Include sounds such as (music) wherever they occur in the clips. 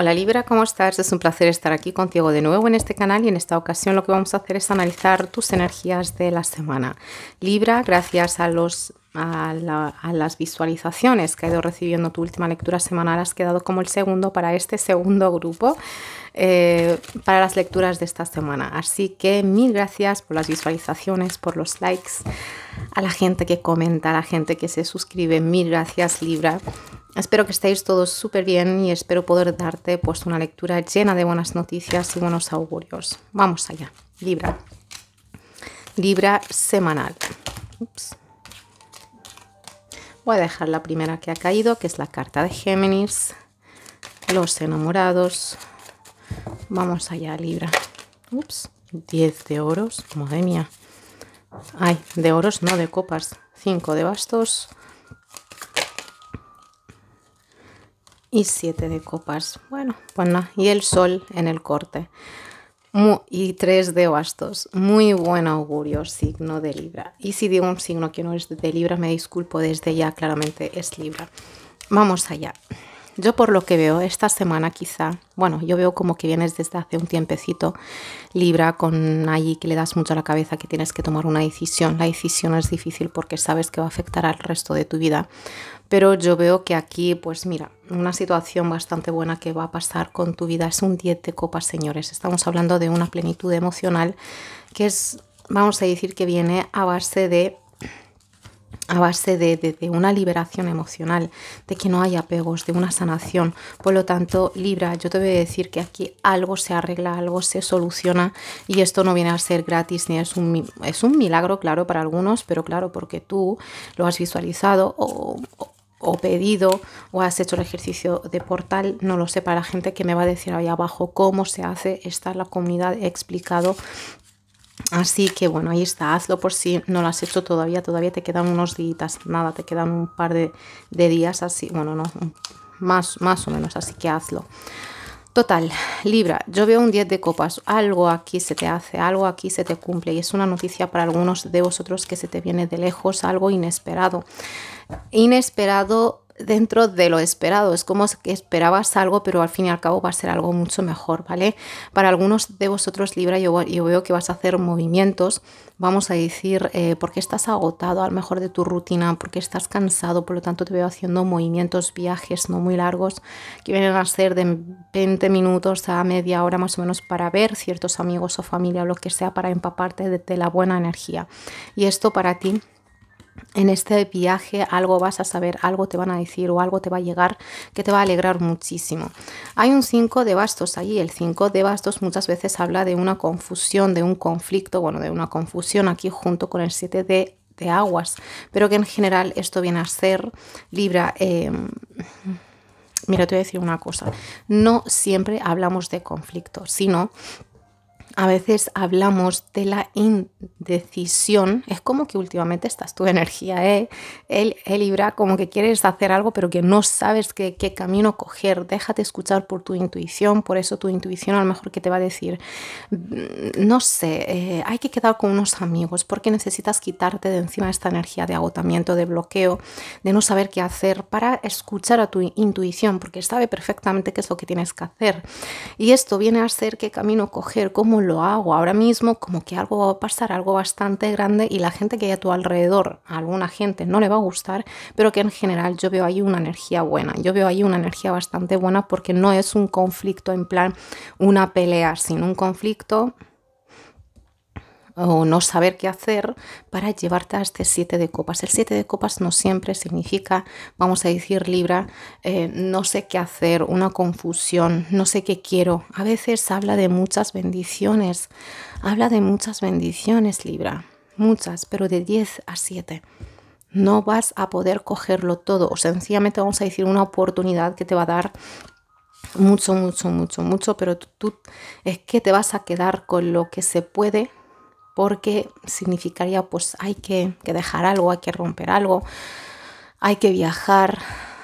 Hola Libra, ¿cómo estás? Es un placer estar aquí contigo de nuevo en este canal y en esta ocasión lo que vamos a hacer es analizar tus energías de la semana. Libra, gracias a los a, las visualizaciones que ha ido recibiendo tu última lectura semanal, has quedado como el segundo para este segundo grupo eh, para las lecturas de esta semana. Así que mil gracias por las visualizaciones, por los likes, a la gente que comenta, a la gente que se suscribe. Mil gracias, Libra. Espero que estéis todos súper bien y espero poder darte pues, una lectura llena de buenas noticias y buenos augurios. Vamos allá, Libra. Libra semanal. Ups. Voy a dejar la primera que ha caído, que es la carta de Géminis, los enamorados. Vamos allá, Libra. Ups, 10 de oros, madre mía. Ay, de oros, no de copas. 5 de bastos y 7 de copas. Bueno, pues nada, y el sol en el corte y tres de bastos. Muy buen augurio, signo de Libra. Y si digo un signo que no es de Libra, me disculpo desde ya, claramente es Libra. Vamos allá. Yo por lo que veo esta semana quizá, bueno, yo veo como que vienes desde hace un tiempecito Libra con allí que le das mucho a la cabeza que tienes que tomar una decisión. La decisión es difícil porque sabes que va a afectar al resto de tu vida, pero yo veo que aquí, pues mira, una situación bastante buena que va a pasar con tu vida es un 10 de copas, señores. Estamos hablando de una plenitud emocional que es, vamos a decir, que viene a base de a base de, una liberación emocional, de que no haya apegos, de una sanación. Por lo tanto, Libra, yo te voy a decir que aquí algo se arregla, algo se soluciona y esto no viene a ser gratis ni es un, es un milagro, claro, para algunos, pero claro, porque tú lo has visualizado o, pedido o has hecho el ejercicio de portal, no lo sé, para la gente que me va a decir ahí abajo cómo se hace, está la comunidad explicado Así que bueno, ahí está, hazlo por si no lo has hecho todavía, todavía te quedan unos días, nada, te quedan un par de, días así, bueno, no, más, más o menos, así que hazlo. Total, Libra, yo veo un 10 de copas, algo aquí se te hace, algo aquí se te cumple y es una noticia para algunos de vosotros que se te viene de lejos, algo inesperado. Inesperado dentro de lo esperado. Es como que esperabas algo, pero al fin y al cabo va a ser algo mucho mejor, ¿vale? Para algunos de vosotros, Libra, yo, yo veo que vas a hacer movimientos, vamos a decir, eh, porque estás agotado al mejor de tu rutina, porque estás cansado, por lo tanto te veo haciendo movimientos, viajes no muy largos, que vienen a ser de 20 minutos a media hora más o menos para ver ciertos amigos o familia o lo que sea para empaparte de la buena energía. Y esto para ti en este viaje algo vas a saber, algo te van a decir o algo te va a llegar que te va a alegrar muchísimo. Hay un 5 de bastos allí, el 5 de bastos muchas veces habla de una confusión, de un conflicto, bueno, de una confusión aquí junto con el 7 de, de aguas, pero que en general esto viene a ser Libra. Em, mira, te voy a decir una cosa, no siempre hablamos de conflicto, sino a veces hablamos de la indecisión. Es como que últimamente estás tu energía, ¿eh? El, el Libra, como que quieres hacer algo, pero que no sabes qué, camino coger. Déjate escuchar por tu intuición, por eso tu intuición a lo mejor que te va a decir, mm, no sé, eh, hay que quedar con unos amigos porque necesitas quitarte de encima esta energía de agotamiento, de bloqueo, de no saber qué hacer, para escuchar a tu intuición, porque sabe perfectamente qué es lo que tienes que hacer. Y esto viene a ser qué camino coger, cómo lo lo hago ahora mismo, como que algo va a pasar, algo bastante grande y la gente que hay a tu alrededor, a alguna gente no le va a gustar, pero que en general yo veo ahí una energía buena, yo veo ahí una energía bastante buena porque no es un conflicto en plan una pelea, sino un conflicto o no saber qué hacer para llevarte a este 7 de copas. El 7 de copas no siempre significa, vamos a decir Libra, eh, no sé qué hacer, una confusión, no sé qué quiero. A veces habla de muchas bendiciones, habla de muchas bendiciones Libra, muchas, pero de 10 a 7 no vas a poder cogerlo todo o sencillamente vamos a decir una oportunidad que te va a dar mucho, mucho, mucho, mucho, pero tú es que te vas a quedar con lo que se puede porque significaría pues hay que, dejar algo, hay que romper algo, hay que viajar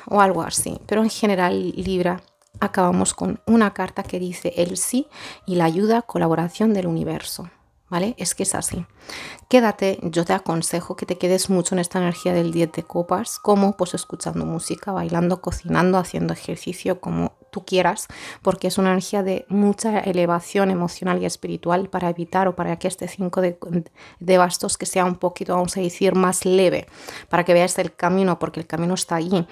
o algo así. Pero en general Libra acabamos con una carta que dice el sí y la ayuda, colaboración del universo. ¿Vale? Es que es así. Quédate, yo te aconsejo que te quedes mucho en esta energía del 10 de copas, como pues escuchando música, bailando, cocinando, haciendo ejercicio, como tú quieras, porque es una energía de mucha elevación emocional y espiritual para evitar o para que este 5 de, bastos que sea un poquito, vamos a decir, más leve, para que veas el camino, porque el camino está allí.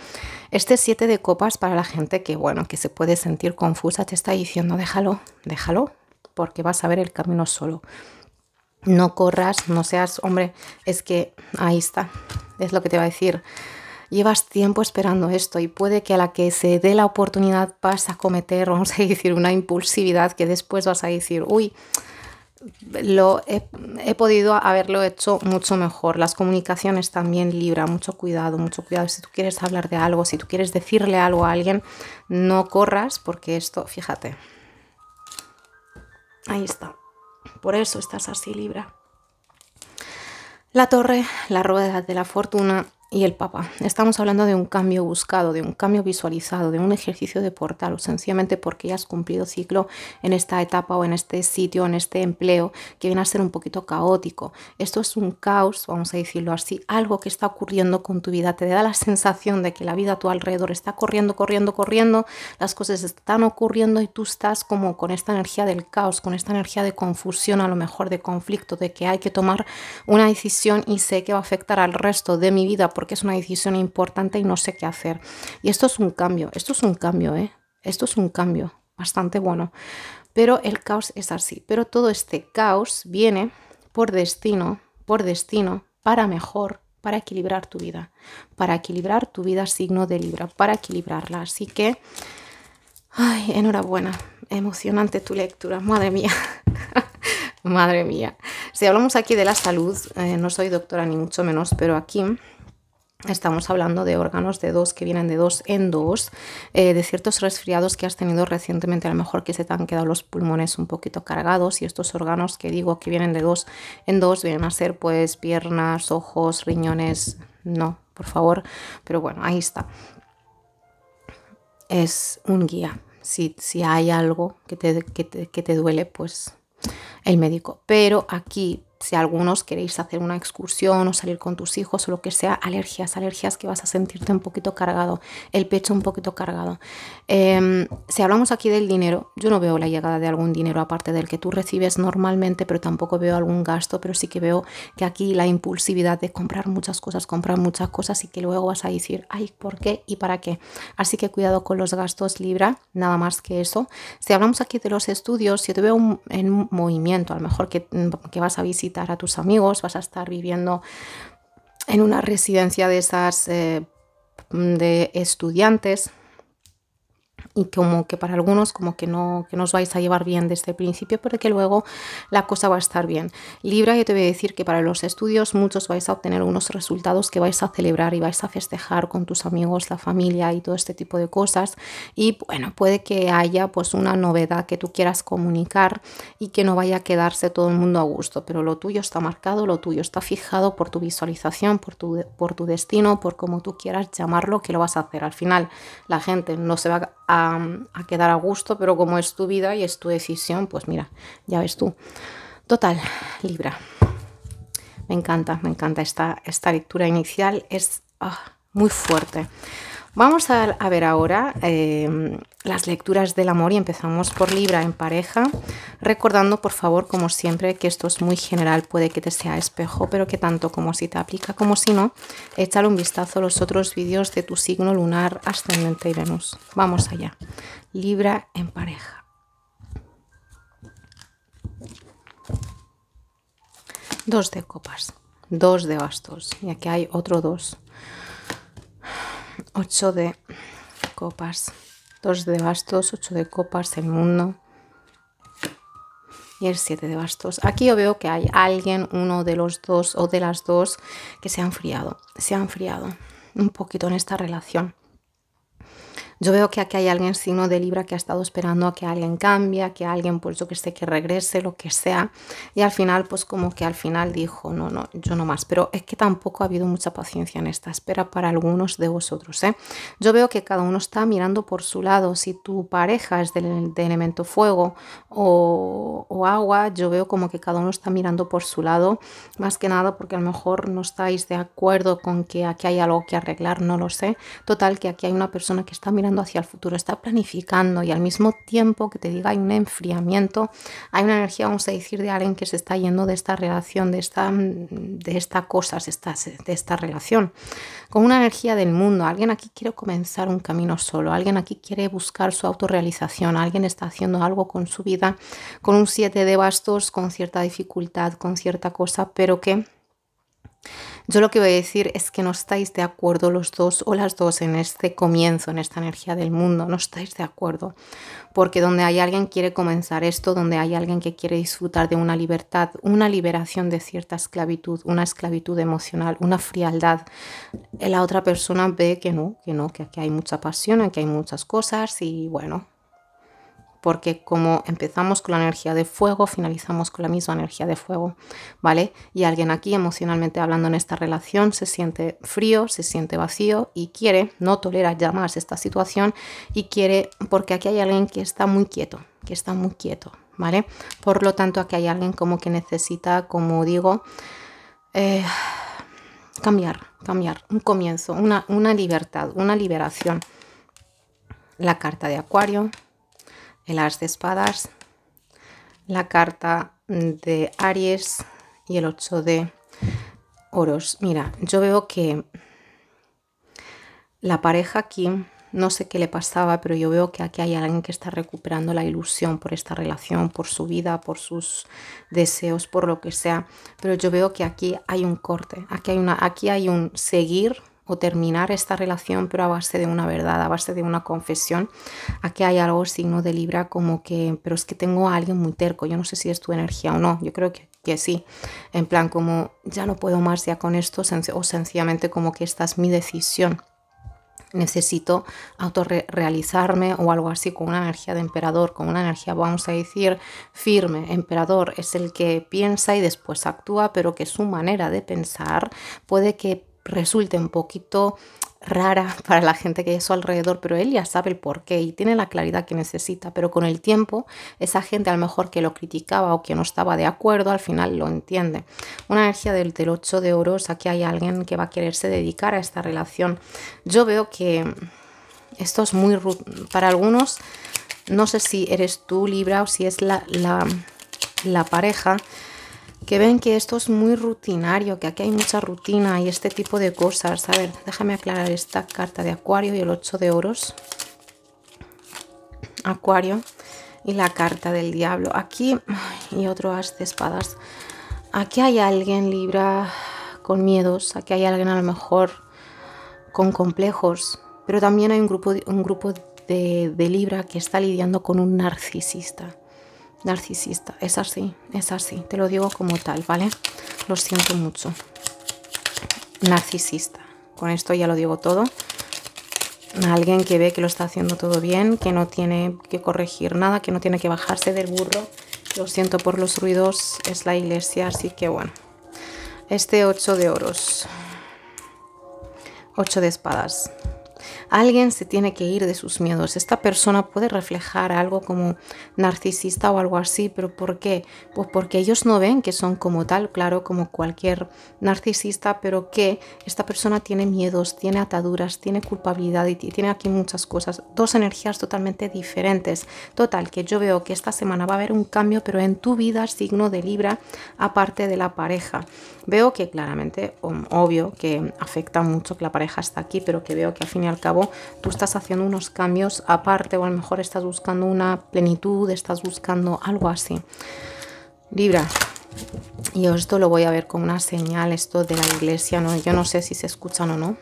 Este 7 de copas para la gente que, bueno, que se puede sentir confusa, te está diciendo, déjalo, déjalo, porque vas a ver el camino solo. No corras, no seas, hombre, es que ahí está, es lo que te va a decir llevas tiempo esperando esto y puede que a la que se dé la oportunidad vas a cometer, vamos a decir, una impulsividad que después vas a decir, uy, lo he, he, podido haberlo hecho mucho mejor. Las comunicaciones también libra, mucho cuidado, mucho cuidado. Si tú quieres hablar de algo, si tú quieres decirle algo a alguien, no corras porque esto, fíjate. Ahí está. Por eso estás así libra. La torre, la rueda de la fortuna, y el papá Estamos hablando de un cambio buscado, de un cambio visualizado, de un ejercicio de portal, sencillamente porque ya has cumplido ciclo en esta etapa o en este sitio, en este empleo, que viene a ser un poquito caótico. Esto es un caos, vamos a decirlo así, algo que está ocurriendo con tu vida. Te da la sensación de que la vida a tu alrededor está corriendo, corriendo, corriendo, las cosas están ocurriendo y tú estás como con esta energía del caos, con esta energía de confusión, a lo mejor de conflicto, de que hay que tomar una decisión y sé que va a afectar al resto de mi vida porque es una decisión importante y no sé qué hacer. Y esto es un cambio, esto es un cambio, ¿eh? Esto es un cambio bastante bueno. Pero el caos es así. Pero todo este caos viene por destino, por destino, para mejor, para equilibrar tu vida, para equilibrar tu vida signo de Libra, para equilibrarla. Así que, ay, enhorabuena, emocionante tu lectura, madre mía. (laughs) madre mía. Si hablamos aquí de la salud, eh, no soy doctora ni mucho menos, pero aquí Estamos hablando de órganos de dos que vienen de dos en dos, eh, de ciertos resfriados que has tenido recientemente, a lo mejor que se te han quedado los pulmones un poquito cargados y estos órganos que digo que vienen de dos en dos vienen a ser pues piernas, ojos, riñones, no, por favor, pero bueno, ahí está. Es un guía. Si, si hay algo que que te, que te duele, pues el médico. Pero aquí si algunos queréis hacer una excursión o salir con tus hijos o lo que sea, alergias, alergias que vas a sentirte un poquito cargado, el pecho un poquito cargado. Em, si hablamos aquí del dinero, yo no veo la llegada de algún dinero aparte del que tú recibes normalmente, pero tampoco veo algún gasto, pero sí que veo que aquí la impulsividad de comprar muchas cosas, comprar muchas cosas y que luego vas a decir, ay, ¿por qué y para qué? Así que cuidado con los gastos libra, nada más que eso. Si hablamos aquí de los estudios, si te veo un, en movimiento, a lo mejor que mm, vas a visitar, a tus amigos, vas a estar viviendo en una residencia de esas eh, de estudiantes y como que para algunos como que no, que no os vais a llevar bien desde el principio, pero que luego la cosa va a estar bien. Libra, yo te voy a decir que para los estudios muchos vais a obtener unos resultados que vais a celebrar y vais a festejar con tus amigos, la familia y todo este tipo de cosas. Y bueno, puede que haya pues una novedad que tú quieras comunicar y que no vaya a quedarse todo el mundo a gusto, pero lo tuyo está marcado, lo tuyo está fijado por tu visualización, por tu, por tu destino, por como tú quieras llamarlo, que lo vas a hacer. Al final la gente no se va a a, quedar a gusto, pero como es tu vida y es tu decisión, pues mira, ya ves tú. Total, Libra. Me encanta, me encanta esta, esta lectura inicial. Es ah, muy fuerte. Vamos a, ver ahora eh, las lecturas del amor y empezamos por Libra en pareja, recordando por favor, como siempre, que esto es muy general, puede que te sea espejo, pero que tanto como si te aplica como si no, échale un vistazo a los otros vídeos de tu signo lunar, ascendente y Venus. Vamos allá. Libra en pareja. Dos de copas, dos de bastos y aquí hay otro dos. 8 de copas, 2 de bastos, 8 de copas, el mundo y el 7 de bastos. Aquí yo veo que hay alguien, uno de los dos o de las dos, que se ha enfriado, se ha enfriado un poquito en esta relación. Yo veo que aquí hay alguien signo de Libra que ha estado esperando a que alguien cambie, que alguien, pues yo que sé, que regrese, lo que sea. Y al final, pues como que al final dijo, no, no, yo no más. Pero es que tampoco ha habido mucha paciencia en esta espera para algunos de vosotros. ¿eh? Yo veo que cada uno está mirando por su lado. Si tu pareja es del, de elemento fuego o agua, yo veo como que cada uno está mirando por su lado. Más que nada porque a lo mejor no estáis de acuerdo con que aquí hay algo que arreglar, no lo sé. Total, que aquí hay una persona que está mirando hacia el futuro, está planificando y al mismo tiempo que te diga hay un enfriamiento, hay una energía, vamos a decir, de alguien que se está yendo de esta relación, de esta, mm, de esta cosa, de esta, de esta relación, con una energía del mundo. Alguien aquí quiere comenzar un camino solo, alguien aquí quiere buscar su autorrealización, alguien está haciendo algo con su vida, con un siete de bastos, con cierta dificultad, con cierta cosa, pero que yo lo que voy a decir es que no estáis de acuerdo los dos o las dos en este comienzo, en esta energía del mundo, no estáis de acuerdo, porque donde hay alguien quiere comenzar esto, donde hay alguien que quiere disfrutar de una libertad, una liberación de cierta esclavitud, una esclavitud emocional, una frialdad, la otra persona ve que no, que no, que aquí hay mucha pasión, que hay muchas cosas y bueno, porque como empezamos con la energía de fuego, finalizamos con la misma energía de fuego, ¿vale? Y alguien aquí emocionalmente hablando en esta relación se siente frío, se siente vacío y quiere, no tolera ya más esta situación y quiere, porque aquí hay alguien que está muy quieto, que está muy quieto, ¿vale? Por lo tanto, aquí hay alguien como que necesita, como digo, eh, cambiar, cambiar, un comienzo, una, una libertad, una liberación. La carta de Acuario, el as de espadas, la carta de Aries y el 8 de oros. Mira, yo veo que la pareja aquí, no sé qué le pasaba, pero yo veo que aquí hay alguien que está recuperando la ilusión por esta relación, por su vida, por sus deseos, por lo que sea. Pero yo veo que aquí hay un corte, aquí hay, una, aquí hay un seguir o terminar esta relación, pero a base de una verdad, a base de una confesión. Aquí hay algo, signo de Libra, como que, pero es que tengo a alguien muy terco, yo no sé si es tu energía o no, yo creo que, sí, en plan como ya no puedo más ya con esto, o sencillamente como que esta es mi decisión. Necesito autorrealizarme o algo así con una energía de emperador, con una energía, vamos a decir, firme. Emperador es el que piensa y después actúa, pero que su manera de pensar puede que resulte un poquito rara (laughs) para la gente que es su alrededor, pero él ya sabe el porqué y tiene la claridad que necesita, pero con el tiempo esa gente a lo mejor que lo criticaba o que no estaba de acuerdo, al final lo entiende. Una energía del, del 8 de sea que hay alguien que va a quererse dedicar a esta relación. Yo veo que esto es muy... Para algunos, no sé si eres tú Libra o si es la, la, la pareja, que ven que esto es muy rutinario, que aquí hay mucha rutina y este tipo de cosas. A ver, déjame aclarar esta carta de Acuario y el 8 de oros. Acuario y la carta del diablo. Aquí, y otro as de espadas. Aquí hay alguien, Libra, con miedos. Aquí hay alguien a lo mejor con complejos. Pero también hay un grupo, un grupo de Libra que está lidiando con un narcisista narcisista. Es así, es así. Te lo digo como tal, ¿vale? Lo siento mucho. Narcisista. Con esto ya lo digo todo. Alguien que ve que lo está haciendo todo bien, que no tiene que corregir nada, que no tiene que bajarse del burro. Lo siento por los ruidos, es la iglesia, así que bueno. Este 8 de oros. 8 de espadas. Alguien se tiene que ir de sus miedos. Esta persona puede reflejar algo como narcisista o algo así, pero ¿por qué? Pues porque ellos no ven que son como tal, claro, como cualquier narcisista, pero que esta persona tiene miedos, tiene ataduras, tiene culpabilidad y tiene aquí muchas cosas. Dos energías totalmente diferentes. Total, que yo veo que esta semana va a haber un cambio, pero en tu vida, signo de Libra, aparte de la pareja. Veo que claramente, obvio, que afecta mucho que la pareja está aquí, pero que veo que al fin y al cabo tú estás haciendo unos cambios aparte o a lo mejor estás buscando una plenitud, estás buscando algo así. Libra, yo esto lo voy a ver con una señal, esto de la iglesia, ¿no? yo no sé si se escuchan o no,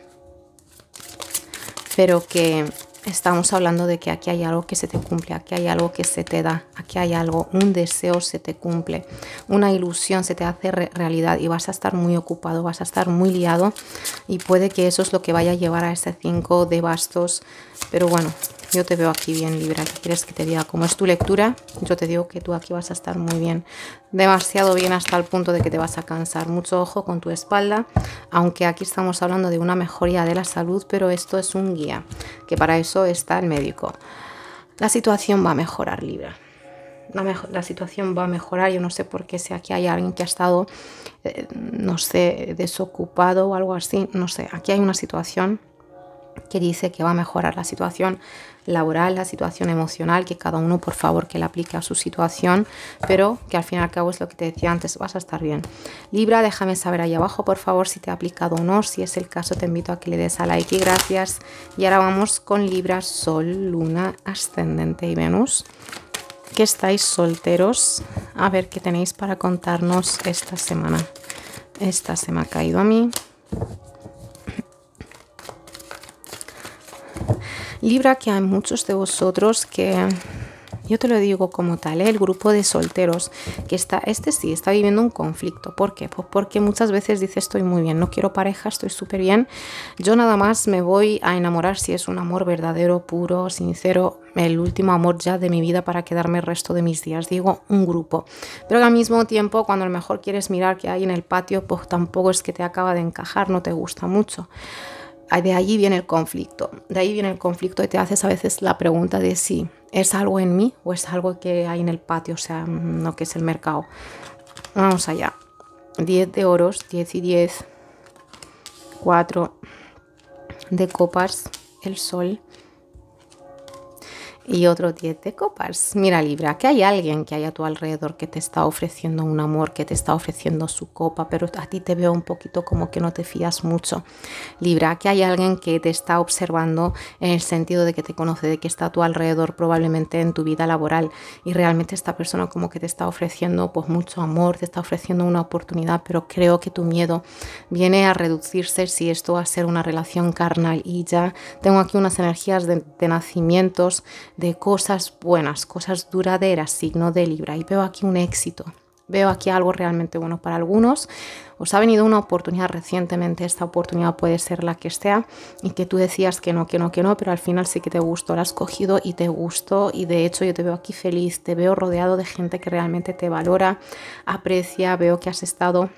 pero que estamos hablando de que aquí hay algo que se te cumple, aquí hay algo que se te da, aquí hay algo, un deseo se te cumple, una ilusión se te hace realidad y vas a estar muy ocupado, vas a estar muy liado y puede que eso es lo que vaya a llevar a este 5 de bastos, pero bueno, yo te veo aquí bien, Libra. quieres que te diga? cómo es tu lectura, yo te digo que tú aquí vas a estar muy bien. Demasiado bien hasta el punto de que te vas a cansar. Mucho ojo con tu espalda, aunque aquí estamos hablando de una mejoría de la salud, pero esto es un guía, que para eso está el médico. La situación va a mejorar, Libra. La, situación va a mejorar. Yo no sé por qué si aquí hay alguien que ha estado, eh, no sé, desocupado o algo así. No sé, aquí hay una situación que dice que va a mejorar la situación laboral, la situación emocional, que cada uno por favor que le aplique a su situación, pero que al fin y al cabo es lo que te decía antes, vas a estar bien. Libra, déjame saber ahí abajo por favor si te ha aplicado o no, si es el caso te invito a que le des a like y gracias. Y ahora vamos con Libra, Sol, Luna, Ascendente y Venus que estáis solteros, a ver qué tenéis para contarnos esta semana. Esta se me ha caído a mí. Libra, que hay muchos de vosotros que yo te lo digo como tal, ¿eh? el grupo de solteros, que está, este sí, está viviendo un conflicto. ¿Por qué? Pues porque muchas veces dice estoy muy bien, no quiero pareja, estoy súper bien. Yo nada más me voy a enamorar si es un amor verdadero, puro, sincero, el último amor ya de mi vida para quedarme el resto de mis días. Digo, un grupo. Pero al mismo tiempo, cuando a lo mejor quieres mirar que hay en el patio, pues tampoco es que te acaba de encajar, no te gusta mucho. Ah, de allí viene el conflicto. De ahí viene el conflicto y te haces a veces la pregunta de si es algo en mí o es algo que hay en el patio, o sea, no mm, que es el mercado. Vamos allá. 10 de oros, 10 y 10, 4 de copas, el sol, y otro 10 de copas. Mira Libra, que hay alguien que hay a tu alrededor que te está ofreciendo un amor, que te está ofreciendo su copa, pero a ti te veo un poquito como que no te fías mucho. Libra, que hay alguien que te está observando en el sentido de que te conoce, de que está a tu alrededor probablemente en tu vida laboral y realmente esta persona como que te está ofreciendo pues mucho amor, te está ofreciendo una oportunidad, pero creo que tu miedo viene a reducirse si esto va a ser una relación carnal y ya tengo aquí unas energías de nacimientos de cosas buenas, cosas duraderas, signo de Libra. Y veo aquí un éxito, veo aquí algo realmente bueno para algunos. Os ha venido una oportunidad recientemente, esta oportunidad puede ser la que sea, y que tú decías que no, que no, que no, pero al final sí que te gustó, la has cogido y te gustó, y de hecho yo te veo aquí feliz, te veo rodeado de gente que realmente te valora, aprecia, veo que has estado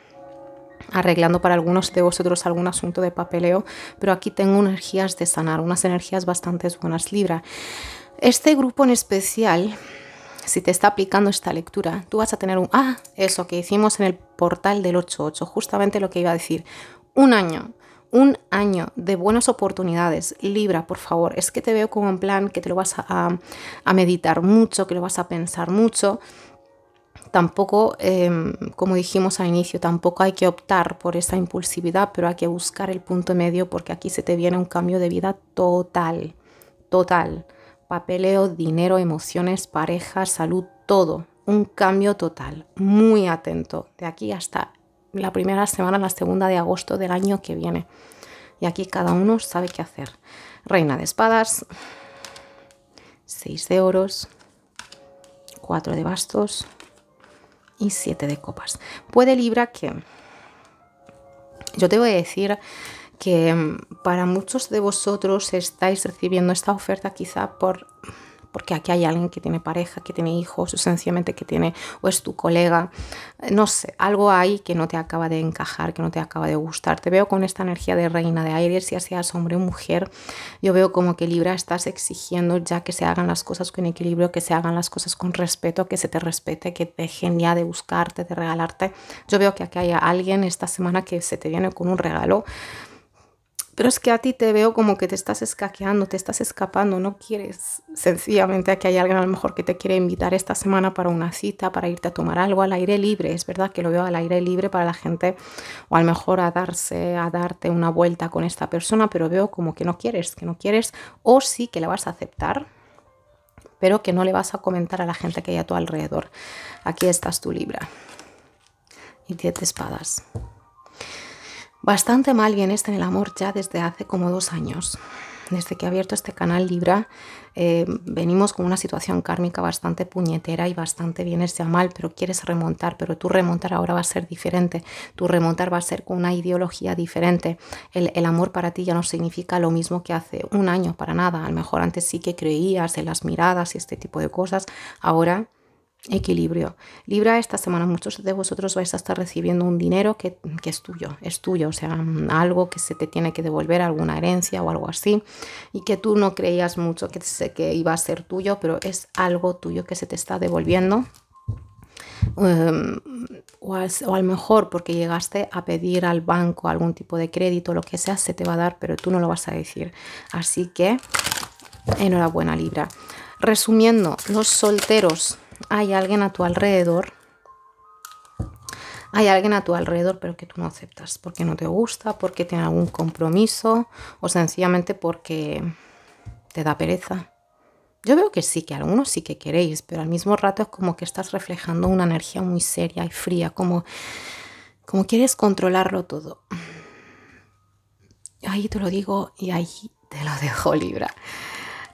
arreglando para algunos de vosotros algún asunto de papeleo, pero aquí tengo energías de sanar, unas energías bastante buenas, Libra. Este grupo en especial, si te está aplicando esta lectura, tú vas a tener un... Ah, eso que hicimos en el portal del 8-8, justamente lo que iba a decir. Un año, un año de buenas oportunidades. Libra, por favor, es que te veo como un plan que te lo vas a, meditar mucho, que lo vas a pensar mucho tampoco, em, como dijimos al inicio, tampoco hay que optar por esa impulsividad, pero hay que buscar el punto medio porque aquí se te viene un cambio de vida total, total papeleo, dinero, emociones, pareja, salud, todo. Un cambio total, muy atento, de aquí hasta la primera semana, la segunda de agosto del año que viene. Y aquí cada uno sabe qué hacer. Reina de espadas, Seis de oros, Cuatro de bastos y siete de copas. Puede Libra que... Yo te voy a decir que mm, para muchos de vosotros estáis recibiendo esta oferta quizá por porque aquí hay alguien que tiene pareja, que tiene hijos, o sencillamente que tiene, o es tu colega, eh, no sé, algo hay que no te acaba de encajar, que no te acaba de gustar. Te veo con esta energía de reina de aire, si ya seas hombre o mujer, yo veo como que Libra estás exigiendo ya que se hagan las cosas con equilibrio, que se hagan las cosas con respeto, que se te respete, que dejen ya de buscarte, de regalarte. Yo veo que aquí hay alguien esta semana que se te viene con un regalo pero es que a ti te veo como que te estás escaqueando, te estás escapando, no quieres sencillamente que hay alguien a lo mejor que te quiere invitar esta semana para una cita, para irte a tomar algo al aire libre. Es verdad que lo veo al aire libre para la gente o a lo mejor a darse, a darte una vuelta con esta persona, pero veo como que no quieres, que no quieres o sí que la vas a aceptar, pero que no le vas a comentar a la gente que hay a tu alrededor. Aquí estás tu Libra y 10 espadas. Bastante mal vienes este, en el amor ya desde hace como dos años. Desde que he abierto este canal Libra, eh, venimos con una situación kármica bastante puñetera y bastante vienes ya mal, pero quieres remontar, pero tu remontar ahora va a ser diferente, tu remontar va a ser con una ideología diferente. El, el, amor para ti ya no significa lo mismo que hace un año, para nada. A lo mejor antes sí que creías en las miradas y este tipo de cosas, ahora equilibrio. Libra, esta semana muchos de vosotros vais a estar recibiendo un dinero que, es tuyo, es tuyo, o sea, algo que se te tiene que devolver, alguna herencia o algo así, y que tú no creías mucho que, se, que iba a ser tuyo, pero es algo tuyo que se te está devolviendo. Em, o, al o, a lo mejor porque llegaste a pedir al banco algún tipo de crédito, lo que sea, se te va a dar, pero tú no lo vas a decir. Así que, enhorabuena Libra. Resumiendo, los solteros hay alguien a tu alrededor. Hay alguien a tu alrededor, pero que tú no aceptas porque no te gusta, porque tiene algún compromiso o sencillamente porque te da pereza. Yo veo que sí, que algunos sí que queréis, pero al mismo rato es como que estás reflejando una energía muy seria y fría, como, como quieres controlarlo todo. Ahí te lo digo y ahí te lo dejo Libra.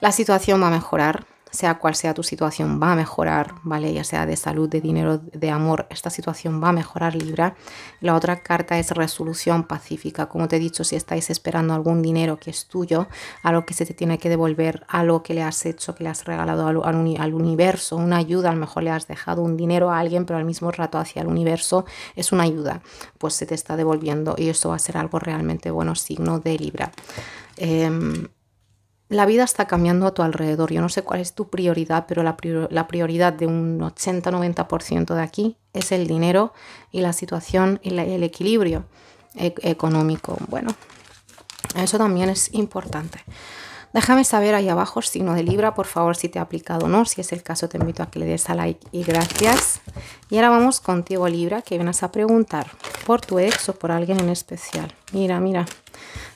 La situación va a mejorar, sea cual sea tu situación, va a mejorar, ¿vale? Ya sea de salud, de dinero, de amor, esta situación va a mejorar Libra. La otra carta es resolución pacífica. Como te he dicho, si estáis esperando algún dinero que es tuyo, algo que se te tiene que devolver, algo que le has hecho, que le has regalado al, universo, una ayuda, a lo mejor le has dejado un dinero a alguien, pero al mismo rato hacia el universo es una ayuda, pues se te está devolviendo y eso va a ser algo realmente bueno, signo de Libra. Em, la vida está cambiando a tu alrededor. Yo no sé cuál es tu prioridad, pero la, prioridad de un 80-90% de aquí es el dinero y la situación y el equilibrio e-, económico. Bueno, eso también es importante. Déjame saber ahí abajo, signo de Libra, por favor, si te ha aplicado o no. Si es el caso, te invito a que le des a like y gracias. Y ahora vamos contigo, Libra, que vienes a preguntar por tu ex o por alguien en especial. Mira, mira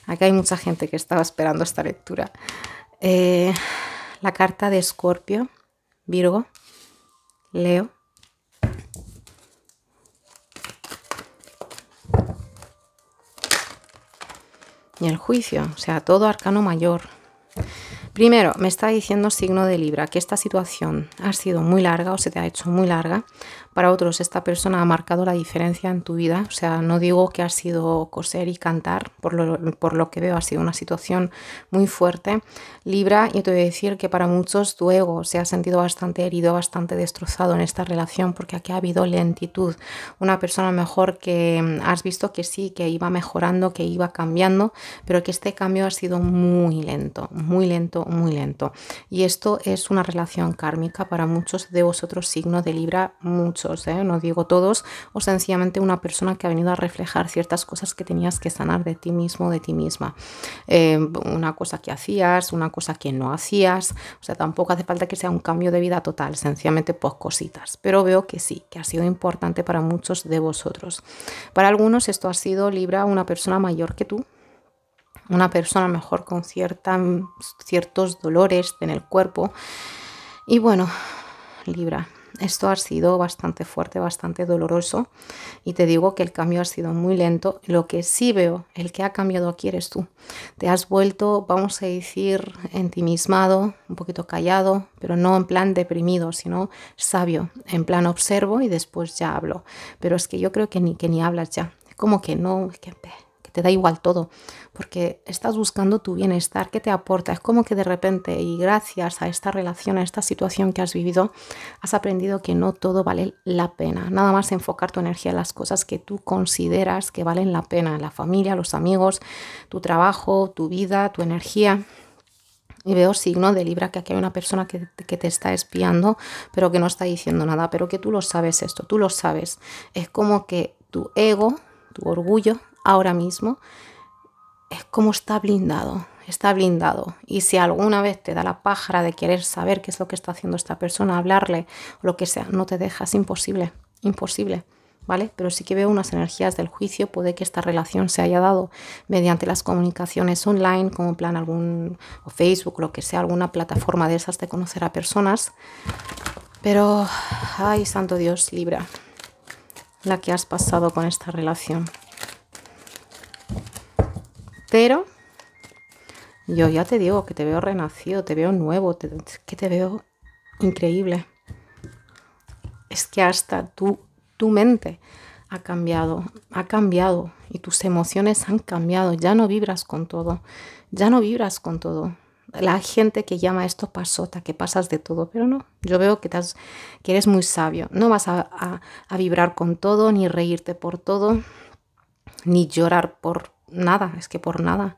aquí hay mucha gente que estaba esperando esta lectura. Eh, la carta de Escorpio, Virgo, Leo. Y el juicio, o sea, todo arcano mayor. Primero, me está diciendo signo de Libra que esta situación ha sido muy larga o se te ha hecho muy larga para otros esta persona ha marcado la diferencia en tu vida. O sea, no digo que ha sido coser y cantar, por lo, que veo ha sido una situación muy fuerte. Libra, yo te voy a decir que para muchos tu ego se ha sentido bastante herido, bastante destrozado en esta relación, porque aquí ha habido lentitud. Una persona mejor que mm, has visto que sí, que iba mejorando, que iba cambiando, pero que este cambio ha sido muy lento, muy lento, muy lento. Y esto es una relación kármica para muchos de vosotros, signo de Libra, mucho ¿eh? no digo todos, o sencillamente una persona que ha venido a reflejar ciertas cosas que tenías que sanar de ti mismo, de ti misma. Eh, una cosa que hacías, una cosa que no hacías, o sea, tampoco hace falta que sea un cambio de vida total, sencillamente pues cositas, pero veo que sí, que ha sido importante para muchos de vosotros. Para algunos esto ha sido Libra, una persona mayor que tú, una persona mejor con ciertos dolores en el cuerpo. Y bueno, Libra, esto ha sido bastante fuerte, bastante doloroso y te digo que el cambio ha sido muy lento. Lo que sí veo, el que ha cambiado aquí eres tú. Te has vuelto, vamos a decir, entimismado, un poquito callado, pero no en plan deprimido, sino sabio. En plan observo y después ya hablo. Pero es que yo creo que ni, que ni hablas ya. Como que no, que te da igual todo, porque estás buscando tu bienestar, ¿qué te aporta? Es como que de repente y gracias a esta relación, a esta situación que has vivido, has aprendido que no todo vale la pena. Nada más enfocar tu energía en las cosas que tú consideras que valen la pena, la familia, los amigos, tu trabajo, tu vida, tu energía. Y veo signo de Libra que aquí hay una persona que, que, te está espiando, pero que no está diciendo nada, pero que tú lo sabes esto, tú lo sabes. Es como que tu ego, tu orgullo ahora mismo, es como está blindado, está blindado. Y si alguna vez te da la pájara de querer saber qué es lo que está haciendo esta persona, hablarle o lo que sea, no te dejas, imposible, imposible. ¿Vale? Pero sí que veo unas energías del juicio, puede que esta relación se haya dado mediante las comunicaciones online, como en plan algún o Facebook, lo que sea, alguna plataforma de esas de conocer a personas. Pero, ay, santo Dios, Libra, la que has pasado con esta relación. Pero yo ya te digo que te veo renacido, te veo nuevo, que te veo increíble. Es que hasta tu, tu mente ha cambiado, ha cambiado y tus emociones han cambiado. Ya no vibras con todo, ya no vibras con todo. La gente que llama esto pasota, que pasas de todo, pero no, yo veo que, eres muy sabio. No vas a, a, a vibrar con todo, ni reírte por todo, ni llorar por nada, es que por nada.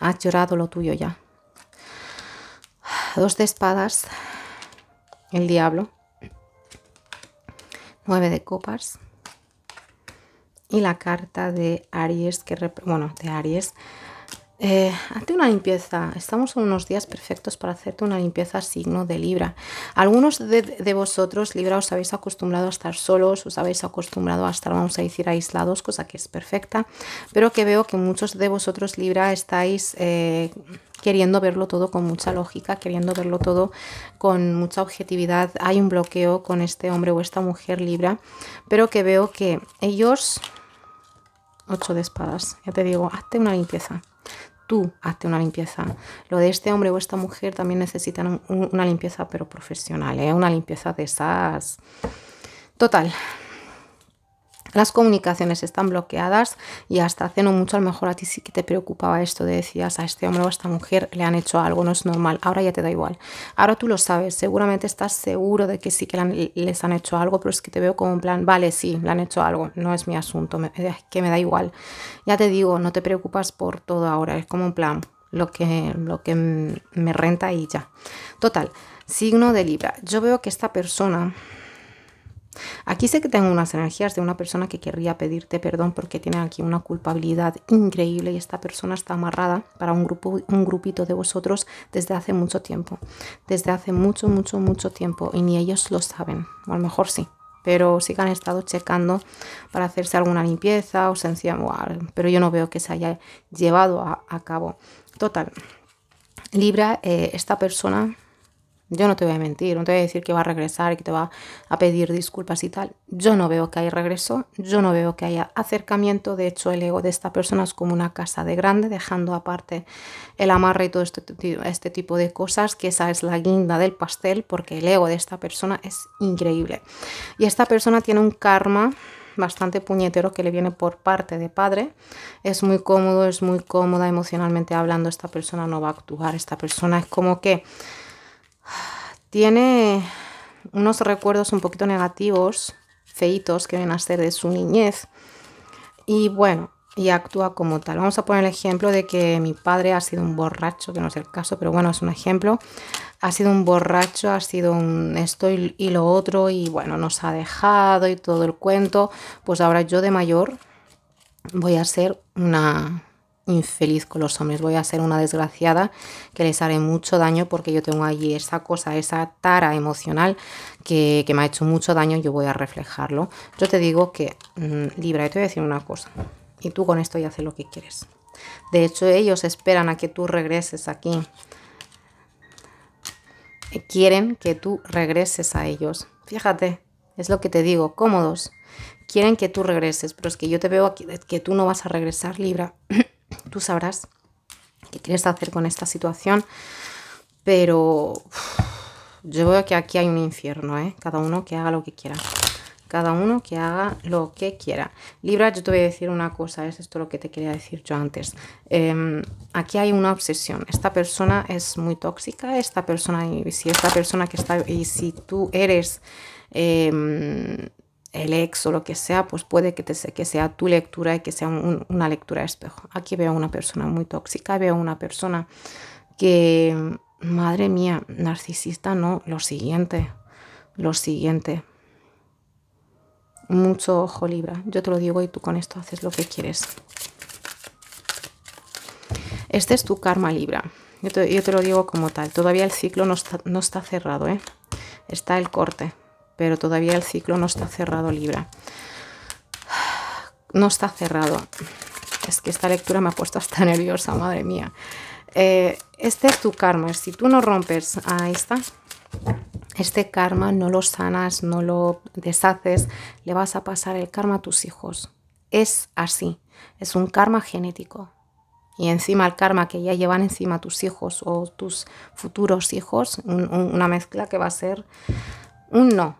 Has llorado lo tuyo ya. Dos de espadas, el diablo, nueve de copas y la carta de Aries, que bueno, de Aries, eh, hazte una limpieza. Estamos en unos días perfectos para hacerte una limpieza signo de Libra. Algunos de, vosotros, Libra, os habéis acostumbrado a estar solos, os habéis acostumbrado a estar, vamos a decir, aislados, cosa que es perfecta, pero que veo que muchos de vosotros, Libra, estáis eh, queriendo verlo todo con mucha lógica, queriendo verlo todo con mucha objetividad. Hay un bloqueo con este hombre o esta mujer, Libra, pero que veo que ellos... Ocho de espadas, ya te digo, hazte una limpieza tú hazte una limpieza. Lo de este hombre o esta mujer también necesitan una limpieza, pero profesional, es ¿eh? una limpieza de esas. Total, las comunicaciones están bloqueadas y hasta hace no mucho a lo mejor a ti sí que te preocupaba esto, de decías a este hombre o a esta mujer le han hecho algo, no es normal, ahora ya te da igual, ahora tú lo sabes, seguramente estás seguro de que sí que les han hecho algo, pero es que te veo como un plan, vale, sí, le han hecho algo, no es mi asunto, eh, que me da igual, ya te digo, no te preocupas por todo ahora, es como un plan lo que, lo que me renta y ya. Total, signo de Libra, yo veo que esta persona Aquí sé que tengo unas energías de una persona que querría pedirte perdón porque tiene aquí una culpabilidad increíble y esta persona está amarrada para un, grupo, un grupito de vosotros desde hace mucho tiempo. Desde hace mucho, mucho, mucho tiempo y ni ellos lo saben. O a lo mejor sí, pero sí que han estado checando para hacerse alguna limpieza o sencilla, pero yo no veo que se haya llevado a, cabo. Total, Libra, eh, esta persona yo no te voy a mentir, no te voy a decir que va a regresar, y que te va a pedir disculpas y tal. Yo no veo que haya regreso, yo no veo que haya acercamiento. De hecho, el ego de esta persona es como una casa de grande, dejando aparte el amarre y todo este, este tipo de cosas, que esa es la guinda del pastel, porque el ego de esta persona es increíble. Y esta persona tiene un karma bastante puñetero que le viene por parte de padre. Es muy cómodo, es muy cómoda emocionalmente hablando. Esta persona no va a actuar. Esta persona es como que tiene unos recuerdos un poquito negativos, feitos, que vienen a ser de su niñez. Y bueno, y actúa como tal. Vamos a poner el ejemplo de que mi padre ha sido un borracho, que no es el caso, pero bueno, es un ejemplo. Ha sido un borracho, ha sido un esto y, y lo otro, y bueno, nos ha dejado y todo el cuento. Pues ahora yo de mayor voy a ser una infeliz con los hombres, voy a ser una desgraciada que les haré mucho daño porque yo tengo allí esa cosa, esa tara emocional que, me ha hecho mucho daño, yo voy a reflejarlo. Yo te digo que, mm, Libra, te voy a decir una cosa, y tú con esto ya haces lo que quieres. De hecho, ellos esperan a que tú regreses aquí. Eh, quieren que tú regreses a ellos. Fíjate, es lo que te digo, cómodos. Quieren que tú regreses, pero es que yo te veo aquí, que tú no vas a regresar, Libra. (clears throat) Tú sabrás qué quieres hacer con esta situación, pero yo veo que aquí hay un infierno, ¿eh? Cada uno que haga lo que quiera. Cada uno que haga lo que quiera. Libra, yo te voy a decir una cosa, es esto lo que te quería decir yo antes. Em, aquí hay una obsesión. Esta persona es muy tóxica, esta persona, y si esta persona que está, y si tú eres... Em, el ex o lo que sea, pues puede que, te, que sea tu lectura y que sea una lectura espejo. Aquí veo una persona muy tóxica, veo una persona que, madre mía, narcisista, no, lo siguiente, lo siguiente. Mucho ojo libra, yo te lo digo y tú con esto haces lo que quieres. Este es tu karma libra, yo te, lo digo como tal, todavía el ciclo no está, cerrado, ¿eh? está el corte, pero todavía el ciclo no está cerrado, Libra. (sighs) No está cerrado. Es que esta lectura me ha puesto hasta (laughs) nerviosa, madre mía. Eh, este es tu karma. Si tú no rompes a esta, este karma no lo sanas, no lo deshaces, le vas a pasar el karma a tus hijos. Es así. Es un karma genético. Y encima el karma que ya llevan encima tus hijos o tus futuros hijos, una mezcla que va a ser un no,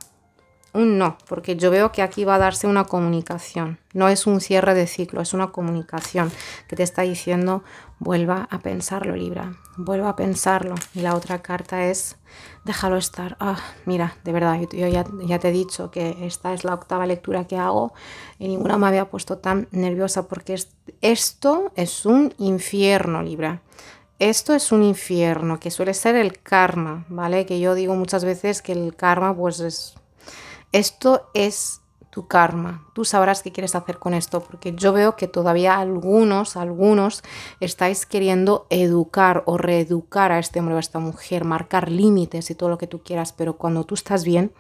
un no, porque yo veo que aquí va a darse una comunicación. No es un cierre de ciclo, es una comunicación que te está diciendo, vuelva a pensarlo, Libra, vuelva a pensarlo. Y la otra carta es, déjalo estar. Ah, mira, de verdad, yo, ya, te he dicho que esta es la octava lectura que hago y ninguna me había puesto tan nerviosa porque esto es un infierno, Libra esto es un infierno, que suele ser el karma, ¿vale? Que yo digo muchas veces que el karma, pues es... Esto es tu karma. Tú sabrás qué quieres hacer con esto, porque yo veo que todavía algunos, algunos estáis queriendo educar o reeducar a este hombre o a esta mujer, marcar límites y todo lo que tú quieras, pero cuando tú estás bien,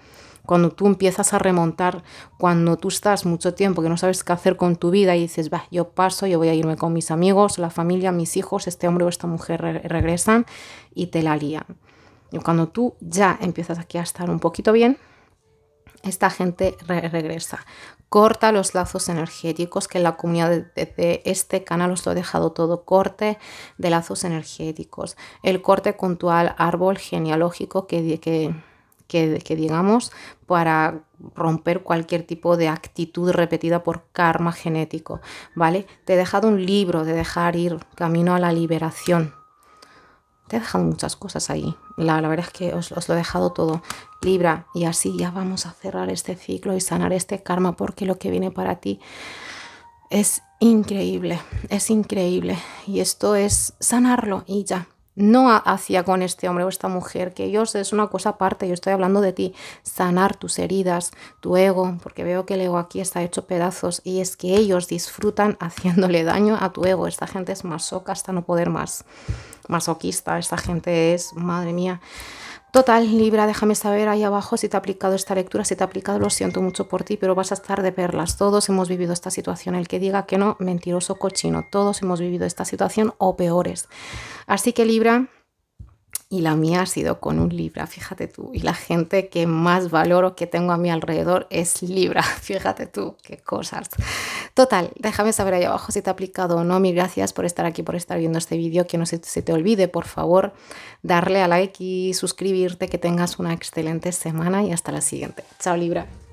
cuando tú empiezas a remontar, cuando tú estás mucho tiempo que no sabes qué hacer con tu vida y dices, va, yo paso, yo voy a irme con mis amigos, la familia, mis hijos, este hombre o esta mujer regresan y te la lían. Y cuando tú ya empiezas aquí a estar un poquito bien, esta gente regresa. Corta los lazos energéticos, que en la comunidad de, este canal os lo he dejado todo. Corte de lazos energéticos. El corte con tu árbol genealógico que que, digamos para romper cualquier tipo de actitud repetida por karma genético, ¿vale? Te he dejado un libro de dejar ir, Camino a la Liberación. Te he dejado muchas cosas ahí. La, verdad es que os, lo he dejado todo. Libra, y así ya vamos a cerrar este ciclo y sanar este karma porque lo que viene para ti es increíble, es increíble. Y esto es sanarlo y ya no hacía con este hombre o esta mujer, que ellos es una cosa aparte, yo estoy hablando de ti, sanar tus heridas, tu ego, porque veo que el ego aquí está hecho pedazos y es que ellos disfrutan (laughs) haciéndole daño a tu ego, esta gente es masoca hasta no poder más, masoquista, esta gente es, madre mía, Total, Libra, déjame saber ahí abajo si te ha aplicado esta lectura, si te ha aplicado, lo siento mucho por ti, pero vas a estar de perlas. Todos hemos vivido esta situación, el que diga que no, mentiroso cochino, todos hemos vivido esta situación o peores. Así que Libra, y la mía ha sido con un Libra, fíjate tú. Y la gente que más valoro que tengo a mi alrededor es Libra, (laughs) fíjate tú, qué cosas. Total, déjame saber ahí abajo si te ha aplicado o no. Mil gracias por estar aquí, por estar viendo este vídeo. Que no se, se te olvide, por favor, darle a like y suscribirte. Que tengas una excelente semana y hasta la siguiente. Chao Libra.